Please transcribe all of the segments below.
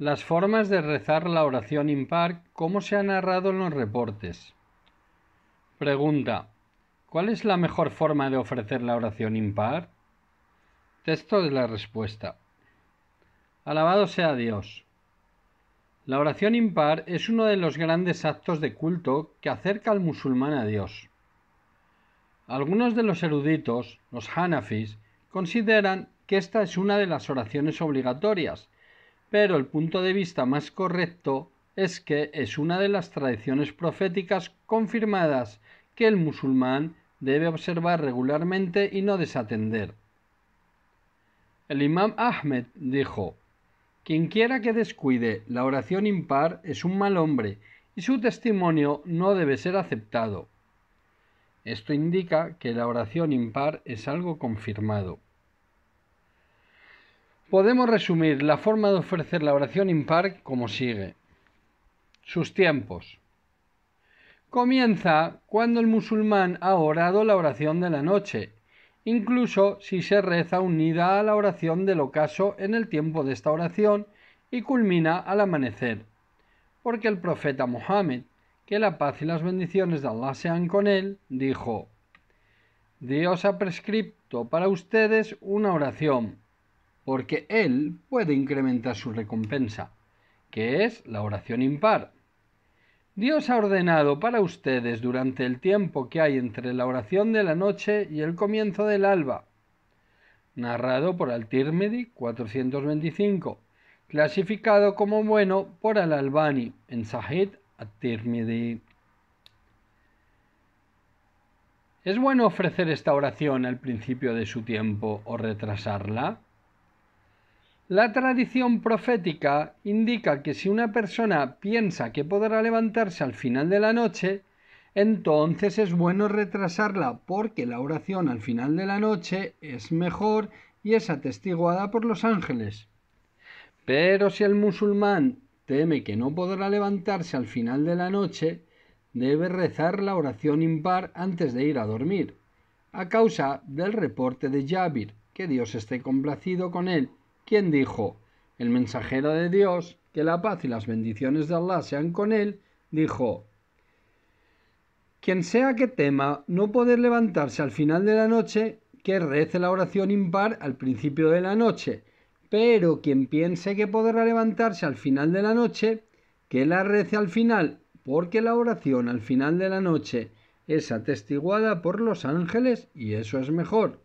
Las formas de rezar la oración impar, como se ha narrado en los reportes. Pregunta. ¿Cuál es la mejor forma de ofrecer la oración impar? Texto de la respuesta. Alabado sea Dios. La oración impar es uno de los grandes actos de culto que acerca al musulmán a Dios. Algunos de los eruditos, los hanafis, consideran que esta es una de las oraciones obligatorias, pero el punto de vista más correcto es que es una de las tradiciones proféticas confirmadas que el musulmán debe observar regularmente y no desatender. El imam Ahmed dijo, quien quiera que descuide la oración impar es un mal hombre y su testimonio no debe ser aceptado. Esto indica que la oración impar es algo confirmado. Podemos resumir la forma de ofrecer la oración impar como sigue. Sus tiempos. Comienza cuando el musulmán ha orado la oración de la noche, incluso si se reza unida a la oración del ocaso en el tiempo de esta oración y culmina al amanecer. Porque el profeta Mohammed, que la paz y las bendiciones de Allah sean con él, dijo, Dios ha prescripto para ustedes una oración porque Él puede incrementar su recompensa, que es la oración impar. Dios ha ordenado para ustedes durante el tiempo que hay entre la oración de la noche y el comienzo del alba. Narrado por Al-Tirmidhi 425, clasificado como bueno por Al-Albani en Sahid al tirmidhi ¿Es bueno ofrecer esta oración al principio de su tiempo o retrasarla? La tradición profética indica que si una persona piensa que podrá levantarse al final de la noche, entonces es bueno retrasarla porque la oración al final de la noche es mejor y es atestiguada por los ángeles. Pero si el musulmán teme que no podrá levantarse al final de la noche, debe rezar la oración impar antes de ir a dormir, a causa del reporte de Jabir, que Dios esté complacido con él, quien dijo, el mensajero de Dios, que la paz y las bendiciones de Allah sean con él, dijo, quien sea que tema no poder levantarse al final de la noche, que rece la oración impar al principio de la noche, pero quien piense que podrá levantarse al final de la noche, que la rece al final, porque la oración al final de la noche es atestiguada por los ángeles y eso es mejor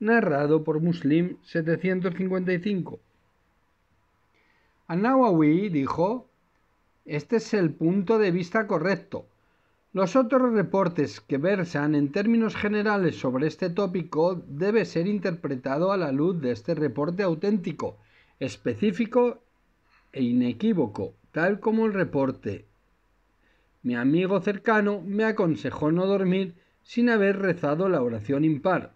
narrado por Muslim 755. Anawawi dijo, este es el punto de vista correcto. Los otros reportes que versan en términos generales sobre este tópico debe ser interpretado a la luz de este reporte auténtico, específico e inequívoco, tal como el reporte. Mi amigo cercano me aconsejó no dormir sin haber rezado la oración impar.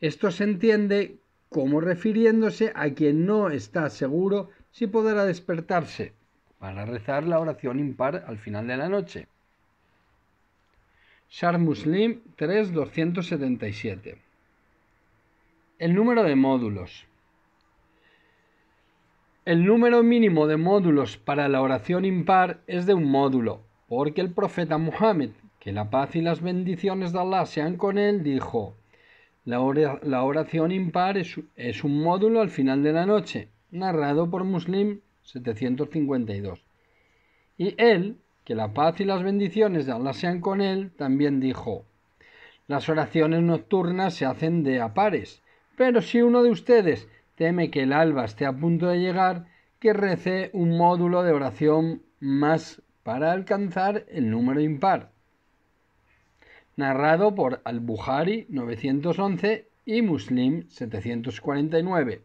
Esto se entiende como refiriéndose a quien no está seguro si podrá despertarse para rezar la oración impar al final de la noche. Shar Muslim 3277 El número de módulos El número mínimo de módulos para la oración impar es de un módulo, porque el profeta Muhammad, que la paz y las bendiciones de Allah sean con él, dijo la, oración impar es, es un módulo al final de la noche, narrado por Muslim 752. Y él, que la paz y las bendiciones de Allah sean con él, también dijo, las oraciones nocturnas se hacen de a pares, pero si uno de ustedes teme que el alba esté a punto de llegar, que rece un módulo de oración más para alcanzar el número impar narrado por al buhari 911 y Muslim 749.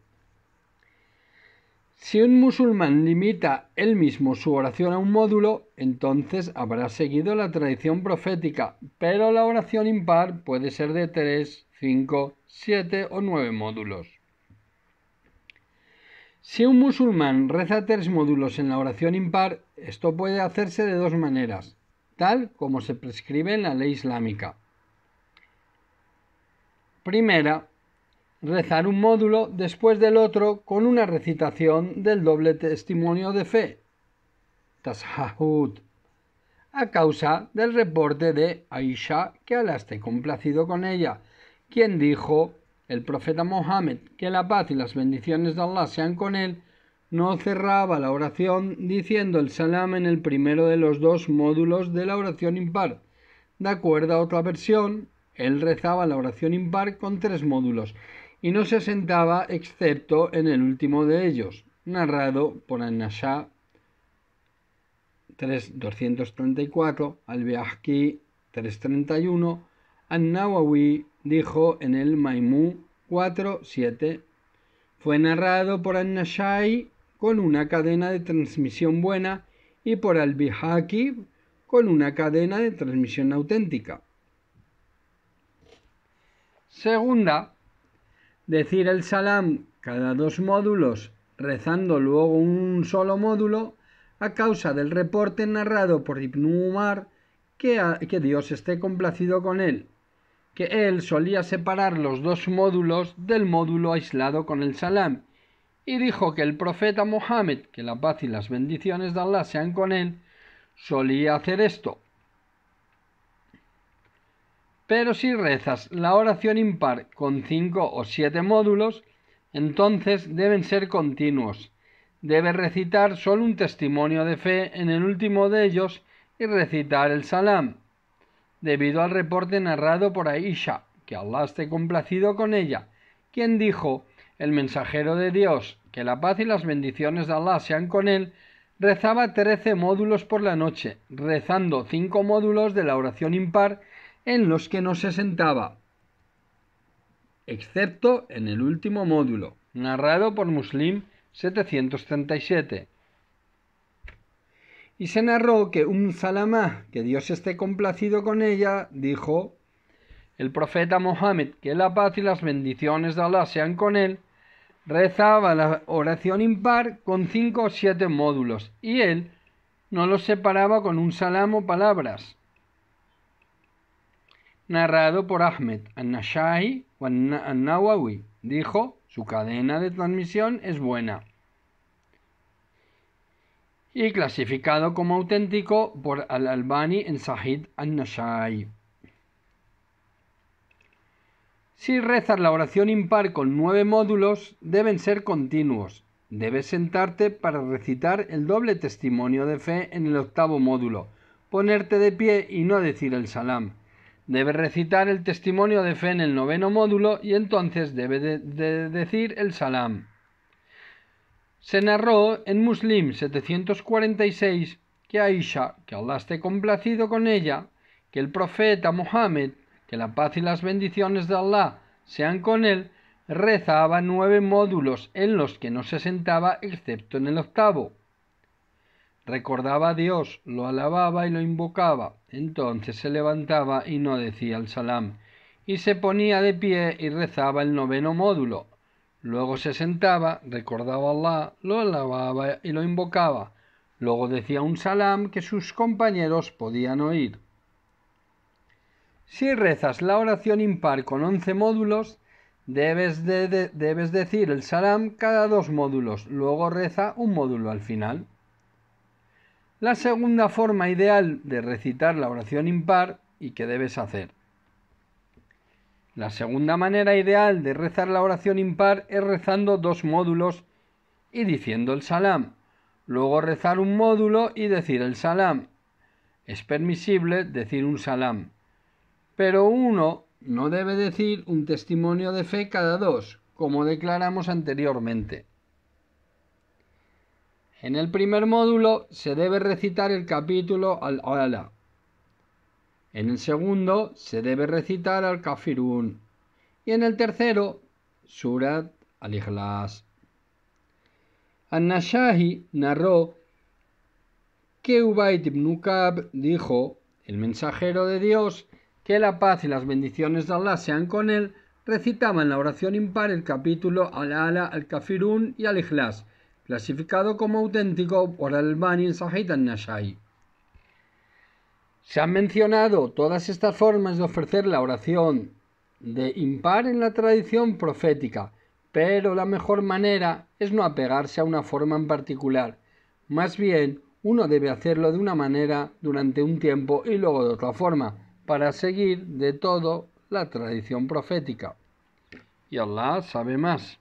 Si un musulmán limita él mismo su oración a un módulo, entonces habrá seguido la tradición profética, pero la oración impar puede ser de 3, 5, 7 o 9 módulos. Si un musulmán reza tres módulos en la oración impar, esto puede hacerse de dos maneras tal como se prescribe en la ley islámica. Primera, rezar un módulo después del otro con una recitación del doble testimonio de fe, Tashahud, a causa del reporte de Aisha que Alá esté complacido con ella, quien dijo, el profeta Mohammed, que la paz y las bendiciones de Allah sean con él, no cerraba la oración diciendo el salam en el primero de los dos módulos de la oración impar. De acuerdo a otra versión, él rezaba la oración impar con tres módulos y no se sentaba excepto en el último de ellos, narrado por Anashá 3.234, Al-Biahki 3.31, An-Nawawi dijo en el Maimú 4.7. Fue narrado por an con una cadena de transmisión buena y por al bihakib con una cadena de transmisión auténtica. Segunda, decir el salam cada dos módulos, rezando luego un solo módulo, a causa del reporte narrado por Ibn Umar que, que Dios esté complacido con él, que él solía separar los dos módulos del módulo aislado con el salam y dijo que el profeta Mohammed, que la paz y las bendiciones de Allah sean con él, solía hacer esto. Pero si rezas la oración impar con cinco o siete módulos, entonces deben ser continuos. Debes recitar solo un testimonio de fe en el último de ellos y recitar el salam, debido al reporte narrado por Aisha, que Allah esté complacido con ella, quien dijo, el mensajero de Dios, que la paz y las bendiciones de Allah sean con él, rezaba trece módulos por la noche, rezando cinco módulos de la oración impar en los que no se sentaba, excepto en el último módulo, narrado por Muslim 737. Y se narró que un umm salamá, que Dios esté complacido con ella, dijo, el profeta Mohammed, que la paz y las bendiciones de Allah sean con él, rezaba la oración impar con cinco o siete módulos y él no los separaba con un salamo palabras. Narrado por Ahmed al-Nashai al nawawi dijo, su cadena de transmisión es buena. Y clasificado como auténtico por Al-Albani en Sahid al-Nashai. Si rezas la oración impar con nueve módulos, deben ser continuos. Debes sentarte para recitar el doble testimonio de fe en el octavo módulo, ponerte de pie y no decir el salam. Debes recitar el testimonio de fe en el noveno módulo y entonces debe decir el salam. Se narró en Muslim 746 que Aisha, que hablaste complacido con ella, que el profeta Mohammed, que la paz y las bendiciones de Allah sean con él, rezaba nueve módulos en los que no se sentaba excepto en el octavo. Recordaba a Dios, lo alababa y lo invocaba. Entonces se levantaba y no decía el salam, y se ponía de pie y rezaba el noveno módulo. Luego se sentaba, recordaba a Allah, lo alababa y lo invocaba. Luego decía un salam que sus compañeros podían oír. Si rezas la oración impar con 11 módulos, debes, decir el salam cada dos módulos, luego reza un módulo al final. La segunda forma ideal de recitar la oración impar y que debes hacer. La segunda manera ideal de rezar la oración impar es rezando dos módulos y diciendo el salam. Luego rezar un módulo y decir el salam. Es permisible decir un salam. Pero uno no debe decir un testimonio de fe cada dos, como declaramos anteriormente. En el primer módulo se debe recitar el capítulo al-Ala. En el segundo se debe recitar al Kafirun. Y en el tercero, Surat al-Ikhlas. An-Nashahi narró que Ubayd ibn dijo: El mensajero de Dios que la paz y las bendiciones de Allah sean con él, recitaban la oración impar el capítulo Al-Ala, Al-Kafirun y Al-Ikhlas, clasificado como auténtico por Al-Bani en Sahih al-Nashai. Se han mencionado todas estas formas de ofrecer la oración de impar en la tradición profética, pero la mejor manera es no apegarse a una forma en particular. Más bien, uno debe hacerlo de una manera durante un tiempo y luego de otra forma, para seguir de todo la tradición profética. Y Allah sabe más.